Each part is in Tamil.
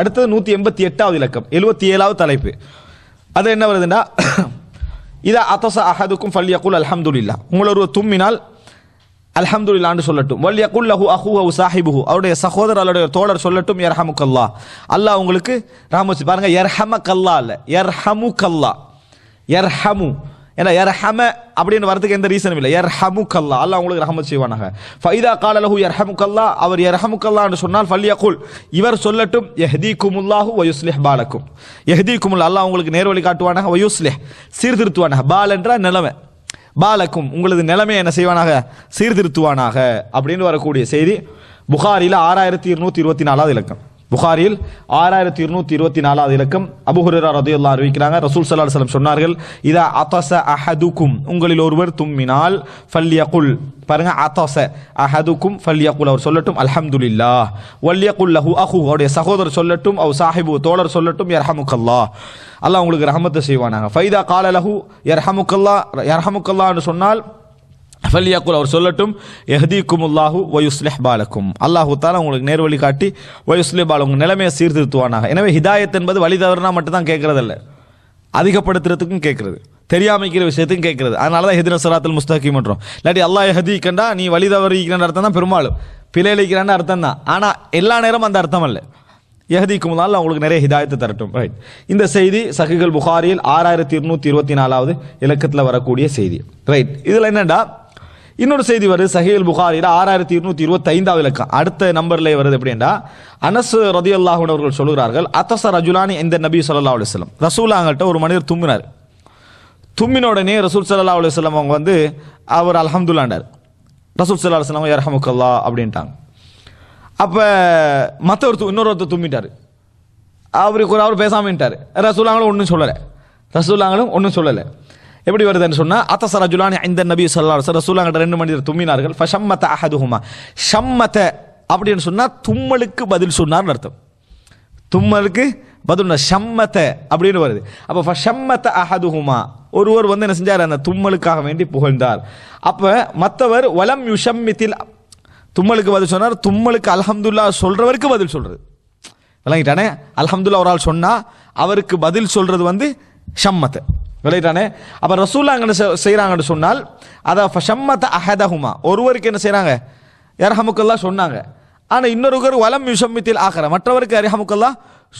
அடுத்தது நூற்றி எண்பத்தி எட்டாவது இலக்கம் எழுபத்தி ஏழாவது தலைப்பு அது என்ன வருதுன்னா இதா அத்தச அஹதுக்கும் ஃபல்யகுல் இல்லா உங்களோட ஒரு தும்மினால் அல்ஹம்துல்லான்னு சொல்லட்டும் யகுல் லஹு அஹு அவு சாஹிபு அவருடைய சகோதரர் அவருடைய தோழர் சொல்லட்டும் எர்ஹமு கல்லா அல்லாஹ் உங்களுக்கு ராமோசி பாருங்க எர்ஹம கல்லா இல்லை எர்ஹமு கல்லா எர்ஹமு ஏன்னா யார் ஹம அப்படின்னு வரதுக்கு எந்த ரீசனும் இல்லை யார் ஹமுக்கல்லா அல்லா உங்களுக்கு ரஹமத் செய்வானாக ஃபைதா காலலஹு யார் ஹமுக்கல்லா அவர் யார் ஹமுக்கல்லான்னு சொன்னால் குல் இவர் சொல்லட்டும் எஹதி குமுல்லாஹு வயுஸ்லிஹ் பாலக்கும் எஹதி குமுல் அல்லாஹ் உங்களுக்கு நேர்வழி காட்டுவானாக வயுஸ்லிஹ் சீர்திருத்துவானாக பால் என்றால் நிலமை பாலக்கும் உங்களது நிலைமையை என்ன செய்வானாக சீர்திருத்துவானாக அப்படின்னு வரக்கூடிய செய்தி புகாரியில் ஆறாயிரத்தி இருநூத்தி இருபத்தி நாலாவது இலக்கம் புகாரில் ஆறாயிரத்தி இருநூத்தி இருபத்தி நாலாவது இலக்கம் அபுஹுரா ரதையுல்லா அறிவிக்கிறாங்க ரசூல் சல்லா சலம் சொன்னார்கள் இதா அத்தச அஹதுக்கும் உங்களில் ஒருவர் தும்மினால் ஃபல்யகுல் பாருங்க அத்தச அஹதுக்கும் ஃபல்யகுல் அவர் சொல்லட்டும் அல்ஹம்துல்லா வல்யகுல் லஹு அஹு அவருடைய சகோதரர் சொல்லட்டும் அவர் சாஹிபு தோழர் சொல்லட்டும் யர்ஹமுக்கல்லா அல்லாஹ் உங்களுக்கு ரஹமத்தை செய்வானாங்க ஃபைதா கால லஹு யர்ஹமுக்கல்லா யர்ஹமுக்கல்லான்னு சொன்னால் ஃபல்யாக்குல் அவர் சொல்லட்டும் எஹதீக்கும் குமுல்லாஹு வயுஸ்லெஹ் பாலக்கும் அல்லாஹு தாலா உங்களுக்கு நேர்வழி காட்டி வயுஸ்லே பால உங்கள் நிலைமையை சீர்திருத்துவானாக எனவே ஹிதாயத் என்பது வழி தவறுனா மட்டும்தான் கேட்குறதில்ல அதிகப்படுத்துறதுக்கும் கேட்குறது தெரியாமைக்கிற விஷயத்தையும் கேட்குறது அதனால தான் ஹிதின சராத்தில் முஸ்தகி மற்றும் இல்லாட்டி அல்லாஹ் கண்டா நீ வழி தவறிக்கிற அர்த்தம் தான் பெரும்பாலும் பிழையிலிக்கிறான்னு அர்த்தம் தான் ஆனால் எல்லா நேரமும் அந்த அர்த்தம் இல்லை எஹதிக்கும் நாள் அவங்களுக்கு நிறைய ஹிதாயத்தை தரட்டும் ரைட் இந்த செய்தி சகுகள் புகாரியில் ஆறாயிரத்தி இருநூற்றி இருபத்தி நாலாவது இலக்கத்தில் வரக்கூடிய செய்தி ரைட் இதில் என்னென்னா இன்னொரு செய்தி வருது சஹீல் புகாரில் ஆறாயிரத்தி இருநூத்தி இருபத்தி ஐந்தாவது இலக்கம் அடுத்த நம்பர்ல வருது எப்படின்னா அனஸ் ரதி அல்லாஹூன் அவர்கள் சொல்கிறார்கள் அத்தச ரஜுலானி இந்த நபி சொல்லா அலுவலம் ரசூலாங்கிட்ட ஒரு மனிதர் தும்பினார் தும்பின உடனே ரசூல் சல்லா அலுவலம் அவங்க வந்து அவர் அலஹம்துல்லாண்டார் ரசூல் சல்லா அலுவலம் இரஹமுக்கல்லா அப்படின்ட்டாங்க அப்போ மற்றவர் இன்னொருத்தர் தும்மிட்டார் அவருக்கு ஒரு அவர் பேசாமட்டார் ரசூலாங்களும் ஒன்றும் சொல்லலை ரசூலாங்களும் ஒன்றும் சொல்லலை எப்படி வருதுன்னு சொன்னால் அத்தச இந்த நபி சொல்லா சார் ரசூலாங்கிட்ட ரெண்டு மனிதர் தும்மினார்கள் ஃபஷம்மத்த அஹதுஹுமா ஷம்மத்த அப்படின்னு சொன்னால் தும்மலுக்கு பதில் சொன்னார்னு அர்த்தம் தும்மலுக்கு பதில் ஷம்மத்த அப்படின்னு வருது அப்போ ஃபஷம்மத்த அஹதுஹுமா ஒருவர் வந்து என்ன செஞ்சார் அந்த தும்மலுக்காக வேண்டி புகழ்ந்தார் அப்போ மற்றவர் வலம் யுஷம்மித்தில் தும்மலுக்கு பதில் சொன்னார் தும்மலுக்கு அலஹம்துல்லா சொல்கிறவருக்கு பதில் சொல்கிறது விளங்கிட்டானே அலஹம்துல்லா ஒரு ஆள் சொன்னால் அவருக்கு பதில் சொல்கிறது வந்து ஷம்மத்தை விளையிட்டானே அப்போ ரசூல்லா அங்கே செய்கிறாங்கன்னு சொன்னால் அதை ஃபஷம்மத்த அஹதஹுமா ஒருவருக்கு என்ன செய்கிறாங்க இரஹமுக்கல்லா சொன்னாங்க ஆனால் இன்னொருவர் வலம் யுஷம்மித்தில் ஆகிற மற்றவருக்கு இரஹமுக்கல்லா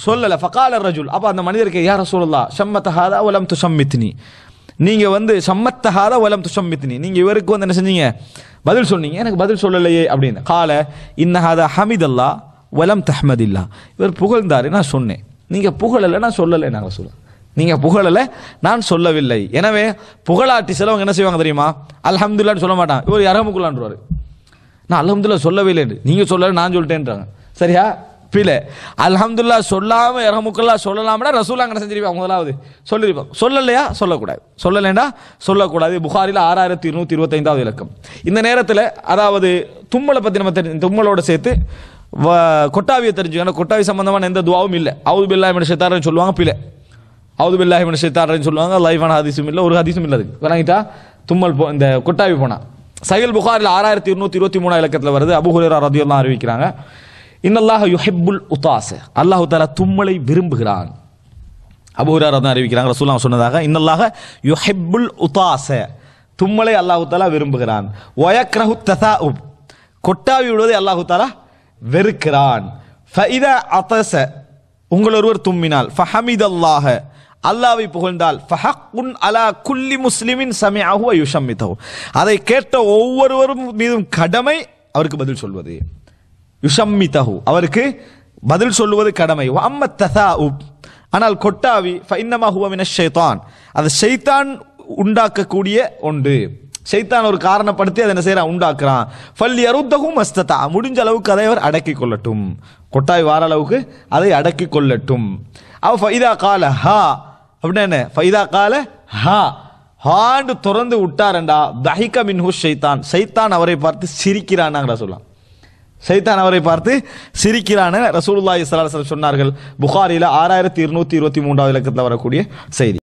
சொல்லலை ஃபகால ரஜுல் அப்போ அந்த மனிதருக்கு யார் ரசூல்லா ஷம்மத்தஹாதா வலம் துஷம்மித்னி நீங்கள் வந்து சம்மத்தஹாத வலம் துஷம்மித்னி நீங்கள் இவருக்கு வந்து என்ன செஞ்சீங்க பதில் சொன்னீங்க எனக்கு பதில் சொல்லலையே அப்படின்னு கால இன்னஹாதா ஹமிதல்லா வலம் தஹமதில்லா இவர் புகழ்ந்தாரு நான் சொன்னேன் நீங்கள் புகழலை நான் சொல்லலை நாங்கள் சொல்லுவோம் நீங்க புகழல நான் சொல்லவில்லை எனவே புகழாட்டி சிலவங்க என்ன செய்வாங்க தெரியுமா அல்ஹம்துல்லான்னு சொல்ல மாட்டான் இவர் அரமுக்குள்ளான்றாரு நான் அல்ஹம்துல்லா சொல்லவே என்று நீங்க சொல்லல நான் சொல்லிட்டேன்றாங்க சரியா பிழை அலமதுல்லா சொல்லாம இரமுக்கல்லா சொல்லலாம்னா ரசூலாங்க என்ன செஞ்சிருப்பாங்க முதலாவது சொல்லியிருப்பாங்க சொல்லலையா சொல்லக்கூடாது சொல்லலைன்னா சொல்லக்கூடாது புகாரில் ஆறாயிரத்தி இருநூத்தி இருபத்தைந்தாவது இலக்கம் இந்த நேரத்தில் அதாவது தும்மலை பற்றி நம்ம தெரிஞ்சு தும்மலோட சேர்த்து கொட்டாவியை தெரிஞ்சுக்கணும் கொட்டாவி சம்பந்தமான எந்த துவாவும் இல்லை அவுது பில்லா மினிஷத்தாரன்னு சொல்லுவாங்க பிழை அவுது பில்லாஹி மனு ஷைத்தாடுன்னு சொல்லுவாங்க லைஃபான ஹதீஸும் இல்லை ஒரு ஹதீஸும் இல்லை அதுக்கு விளங்கிட்டா தும்மல் போ இந்த கொட்டாவி போனா சைல் புகாரில் ஆறாயிரத்தி இருநூற்றி இருபத்தி மூணு இலக்கத்தில் வருது அபுஹுரா ரதியெல்லாம் அறிவிக்கிறாங்க இன்னல்லாஹ் யுஹிப்புல் உத்தாஸ் அல்லாஹு தாலா தும்மலை விரும்புகிறான் அபுஹுரா ரதம் அறிவிக்கிறாங்க ரசூலாம் சொன்னதாக இன்னல்லாக யுஹிப்புல் உத்தாஸ் தும்மலை அல்லாஹு தாலா விரும்புகிறான் ஒயக்ரஹு தசா உப் கொட்டாவி விடுவதை அல்லாஹு தாலா வெறுக்கிறான் ஃபைத அத்தச உங்களொருவர் தும்மினால் ஃபஹமிதல்லாஹ அல்லாஹ அல்லாவை புகழ்ந்தால் ஃபஹக்குன் அலா குல்லி முஸ்லிமின் சமயாகு யுஷம்மித்தகு அதை கேட்ட ஒவ்வொருவரும் மீதும் கடமை அவருக்கு பதில் சொல்வது யுஷம்மித்தகு அவருக்கு பதில் சொல்லுவது கடமை அம்ம ததா உப் ஆனால் கொட்டாவி ஃபைன்னமாக ஹுவமின ஷைத்தான் அது ஷைத்தான் உண்டாக்கக்கூடிய ஒன்று சைத்தான் ஒரு காரணப்படுத்தி அதை என்ன செய்யறான் உண்டாக்குறான் பள்ளி அருத்தகும் மஸ்தத்தா முடிஞ்ச அளவுக்கு அதை அவர் அடக்கி கொள்ளட்டும் கொட்டாய் வார அளவுக்கு அதை அடக்கி கொள்ளட்டும் அவ ஃபைதா கால ஹா அப்படின்னா என்ன ஃபைதா கால ஹா ஹாண்டு திறந்து விட்டாரண்டா தஹிக மின்ஹு ஷைத்தான் சைத்தான் அவரை பார்த்து சிரிக்கிறானாங்கிற சொல்லலாம் சைத்தான் அவரை பார்த்து சிரிக்கிறான ரசூலுல்லாஹி சலாஹ் சொன்னார்கள் புகாரியில் ஆறாயிரத்தி இருநூற்றி இருபத்தி மூன்றாவது இலக்கத்தில் வரக்கூடிய செய்தி